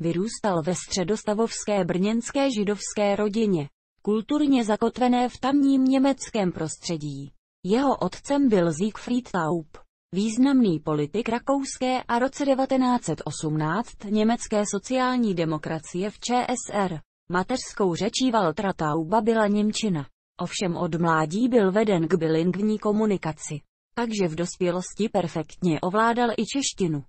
Vyrůstal ve středostavovské brněnské židovské rodině, kulturně zakotvené v tamním německém prostředí. Jeho otcem byl Siegfried Taub, významný politik rakouské a roce 1918 německé sociální demokracie v ČSR. Mateřskou řečí Valtra Tauba byla Němčina. Ovšem od mládí byl veden k bilingvní komunikaci, takže v dospělosti perfektně ovládal i češtinu.